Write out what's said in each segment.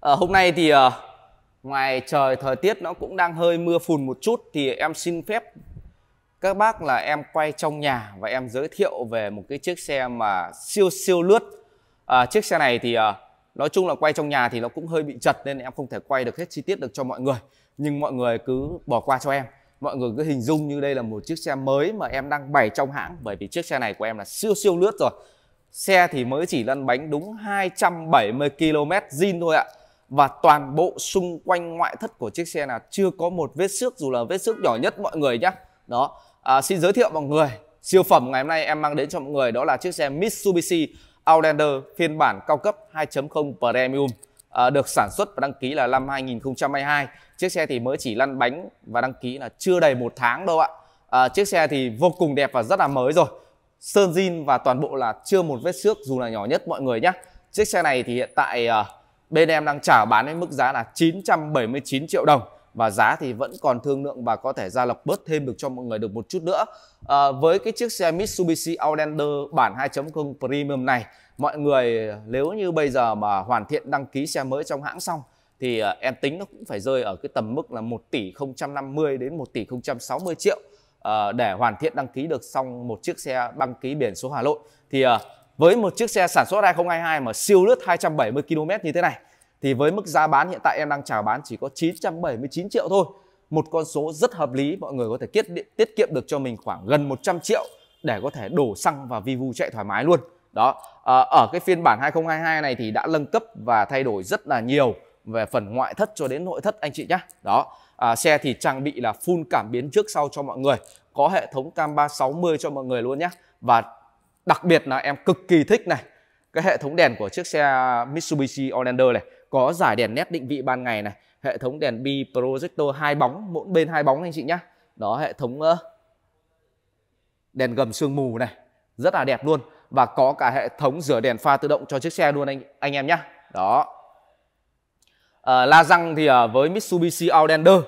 à, hôm nay thì à, ngoài trời thời tiết nó cũng đang hơi mưa phùn một chút thì em xin phép các bác là em quay trong nhà và em giới thiệu về một cái chiếc xe mà siêu siêu lướt à, chiếc xe này thì à, nói chung là quay trong nhà thì nó cũng hơi bị chật nên em không thể quay được hết chi tiết được cho mọi người nhưng mọi người cứ bỏ qua cho em mọi người cứ hình dung như đây là một chiếc xe mới mà em đang bày trong hãng bởi vì chiếc xe này của em là siêu siêu lướt rồi xe thì mới chỉ lăn bánh đúng 270 km zin thôi ạ và toàn bộ xung quanh ngoại thất của chiếc xe là chưa có một vết xước dù là vết xước nhỏ nhất mọi người nhé đó à, xin giới thiệu mọi người siêu phẩm ngày hôm nay em mang đến cho mọi người đó là chiếc xe Mitsubishi Outlander phiên bản cao cấp 2.0 Premium à, được sản xuất và đăng ký là năm 2022 chiếc xe thì mới chỉ lăn bánh và đăng ký là chưa đầy một tháng đâu ạ à, chiếc xe thì vô cùng đẹp và rất là mới rồi sơn zin và toàn bộ là chưa một vết xước dù là nhỏ nhất mọi người nhé chiếc xe này thì hiện tại uh, bên em đang chào bán với mức giá là 979 triệu đồng và giá thì vẫn còn thương lượng và có thể ra lọc bớt thêm được cho mọi người được một chút nữa. À, với cái chiếc xe Mitsubishi Outlander bản 2.0 Premium này, mọi người nếu như bây giờ mà hoàn thiện đăng ký xe mới trong hãng xong thì ờ, em tính nó cũng phải rơi ở cái tầm mức là 1 tỷ 050 đến 1 tỷ 060 triệu ờ, để hoàn thiện đăng ký được xong một chiếc xe đăng ký biển số Hà Nội. Thì với một chiếc xe sản xuất 2022 mà siêu lướt 270 km như thế này thì với mức giá bán hiện tại em đang chào bán chỉ có 979 triệu thôi một con số rất hợp lý mọi người có thể tiết tiết kiệm được cho mình khoảng gần 100 triệu để có thể đổ xăng và vi vu chạy thoải mái luôn đó à, ở cái phiên bản 2022 này thì đã nâng cấp và thay đổi rất là nhiều về phần ngoại thất cho đến nội thất anh chị nhé đó à, xe thì trang bị là full cảm biến trước sau cho mọi người có hệ thống cam 360 cho mọi người luôn nhé và đặc biệt là em cực kỳ thích này cái hệ thống đèn của chiếc xe Mitsubishi Outlander này có giải đèn nét định vị ban ngày này hệ thống đèn bi projector hai bóng mỗi bên hai bóng anh chị nhá đó hệ thống đèn gầm sương mù này rất là đẹp luôn và có cả hệ thống rửa đèn pha tự động cho chiếc xe luôn anh anh em nhá đó à, la răng thì ờ, với Mitsubishi Outlander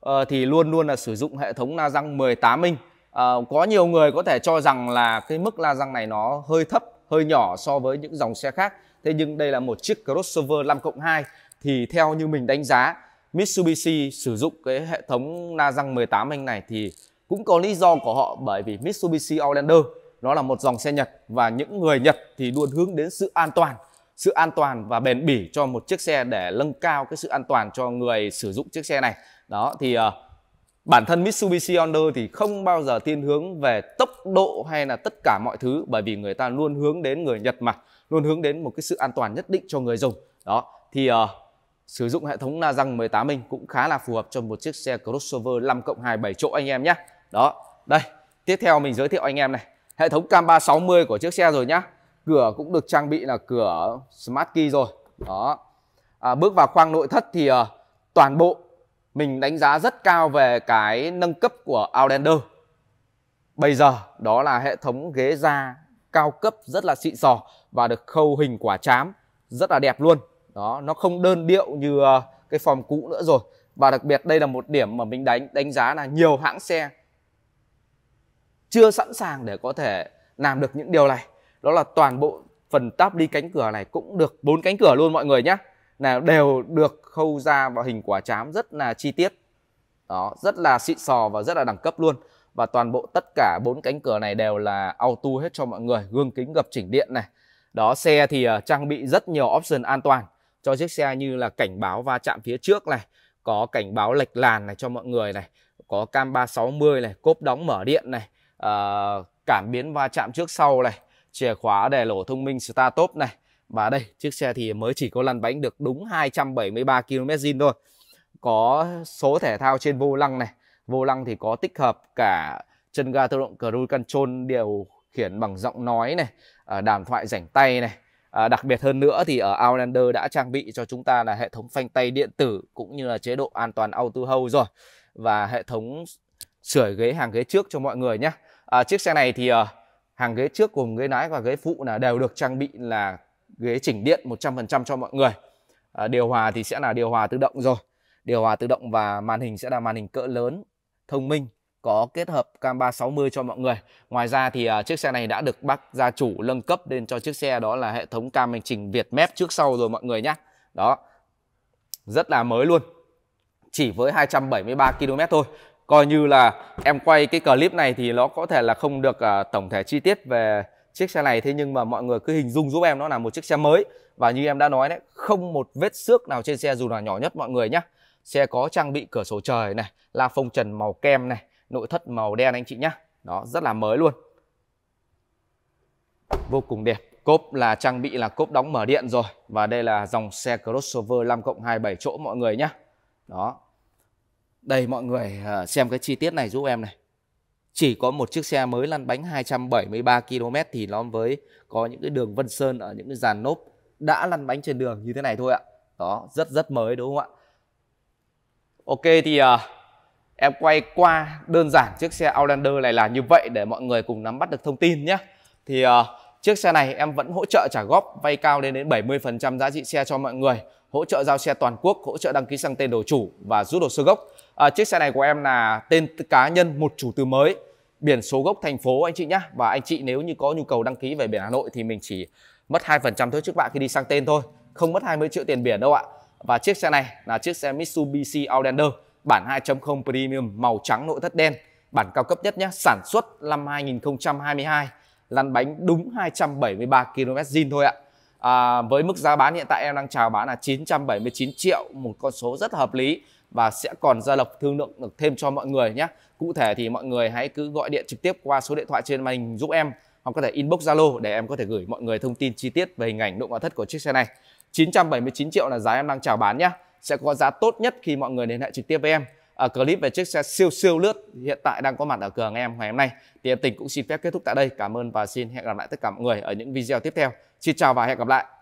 à, thì luôn luôn là sử dụng hệ thống la răng 18 inch à, có nhiều người có thể cho rằng là cái mức la răng này nó hơi thấp hơi nhỏ so với những dòng xe khác thế nhưng đây là một chiếc crossover 5 cộng 2 thì theo như mình đánh giá Mitsubishi sử dụng cái hệ thống la răng 18 inch này thì cũng có lý do của họ bởi vì Mitsubishi Outlander nó là một dòng xe Nhật và những người Nhật thì luôn hướng đến sự an toàn sự an toàn và bền bỉ cho một chiếc xe để nâng cao cái sự an toàn cho người sử dụng chiếc xe này đó thì uh, bản thân Mitsubishi Honda thì không bao giờ thiên hướng về tốc độ hay là tất cả mọi thứ bởi vì người ta luôn hướng đến người Nhật mà luôn hướng đến một cái sự an toàn nhất định cho người dùng đó thì uh, sử dụng hệ thống na răng 18 inch cũng khá là phù hợp cho một chiếc xe crossover 5 cộng 2 7 chỗ anh em nhé đó đây tiếp theo mình giới thiệu anh em này hệ thống cam 360 của chiếc xe rồi nhá cửa cũng được trang bị là cửa smart key rồi đó à, bước vào khoang nội thất thì uh, toàn bộ mình đánh giá rất cao về cái nâng cấp của Outlander bây giờ đó là hệ thống ghế da cao cấp rất là xịn sò và được khâu hình quả chám rất là đẹp luôn đó nó không đơn điệu như ờ, cái form cũ nữa rồi và đặc biệt đây là một điểm mà mình đánh đánh giá là nhiều hãng xe chưa sẵn sàng để có thể làm được những điều này đó là toàn bộ phần táp đi cánh cửa này cũng được bốn cánh cửa luôn mọi người nhé là đều được khâu ra vào hình quả chám rất là chi tiết đó rất là xịn sò và rất là đẳng cấp luôn và toàn bộ tất cả bốn cánh cửa này đều là auto hết cho mọi người gương kính gập chỉnh điện này đó xe thì uh, trang bị rất nhiều option an toàn cho chiếc xe như là cảnh báo va chạm phía trước này có cảnh báo lệch làn này cho mọi người này có cam 360 này cốp đóng mở điện này uh, cảm biến va chạm trước sau này chìa khóa để lỗ thông minh start top này và đây, chiếc xe thì mới chỉ có lăn bánh được đúng 273 km zin thôi. Có số thể thao trên vô lăng này. Vô lăng thì có tích hợp cả chân ga tự động cruise control điều khiển bằng giọng nói này, à, đàm thoại rảnh tay này. À, đặc biệt hơn nữa thì ở Outlander đã trang bị cho chúng ta là hệ thống phanh tay điện tử cũng như là chế độ an toàn auto hold rồi và hệ thống sửa ghế hàng ghế trước cho mọi người nhé. À, chiếc xe này thì uh, hàng ghế trước cùng ghế lái và ghế phụ là đều được trang bị là ghế chỉnh điện 100% cho mọi người à, điều hòa thì sẽ là điều hòa tự động rồi điều hòa tự động và màn hình sẽ là màn hình cỡ lớn thông minh có kết hợp cam 360 cho mọi người. Ngoài ra thì uh, chiếc xe này đã được bác gia chủ nâng cấp lên cho chiếc xe đó là hệ thống cam hành trình Việt Map trước sau rồi mọi người nhé. Đó. Rất là mới luôn. Chỉ với 273 km thôi. Coi như là em quay cái clip này thì nó có thể là không được uh, tổng thể chi tiết về chiếc xe này thế nhưng mà mọi người cứ hình dung giúp em nó là một chiếc xe mới và như em đã nói đấy không một vết xước nào trên xe dù là nhỏ nhất mọi người nhé xe có trang bị cửa sổ trời này la phông trần màu kem này nội thất màu đen anh chị nhé đó rất là mới luôn vô cùng đẹp cốp là trang bị là cốp đóng mở điện rồi và đây là dòng xe crossover 5 cộng 27 chỗ mọi người nhé đó đây mọi người à, xem cái chi tiết này giúp em này chỉ có một chiếc xe mới lăn bánh 273 km thì nó với có những cái đường Vân Sơn ở những cái dàn nốp đã lăn bánh trên đường như thế này thôi ạ. Đó, rất rất mới đúng không ạ? Ok thì uh, em quay qua đơn giản chiếc xe Outlander này là như vậy để mọi người cùng nắm bắt được thông tin nhé. Thì uh, chiếc xe này em vẫn hỗ trợ trả góp vay cao lên đến 70% giá trị xe cho mọi người hỗ trợ giao xe toàn quốc, hỗ trợ đăng ký sang tên đồ chủ và rút hồ sơ gốc. À, chiếc xe này của em là tên cá nhân một chủ từ mới, biển số gốc thành phố anh chị nhé. Và anh chị nếu như có nhu cầu đăng ký về biển Hà Nội thì mình chỉ mất 2% thôi trước bạn khi đi sang tên thôi, không mất 20 triệu tiền biển đâu ạ. Và chiếc xe này là chiếc xe Mitsubishi Outlander bản 2.0 Premium màu trắng nội thất đen, bản cao cấp nhất nhé, sản xuất năm 2022, lăn bánh đúng 273 km zin thôi ạ. À, với mức giá bán hiện tại em đang chào bán là 979 triệu một con số rất hợp lý và sẽ còn ra lộc thương lượng được thêm cho mọi người nhé. Cụ thể thì mọi người hãy cứ gọi điện trực tiếp qua số điện thoại trên màn hình giúp em hoặc có thể inbox Zalo để em có thể gửi mọi người thông tin chi tiết về hình ảnh nội ngoại thất của chiếc xe này. 979 triệu là giá em đang chào bán nhé. Sẽ có giá tốt nhất khi mọi người liên hệ trực tiếp với em uh, clip về chiếc xe siêu siêu lướt hiện tại đang có mặt ở cửa hàng em ngày hôm nay thì tình cũng xin phép kết thúc tại đây cảm ơn và xin hẹn gặp lại tất cả mọi người ở những video tiếp theo xin chào và hẹn gặp lại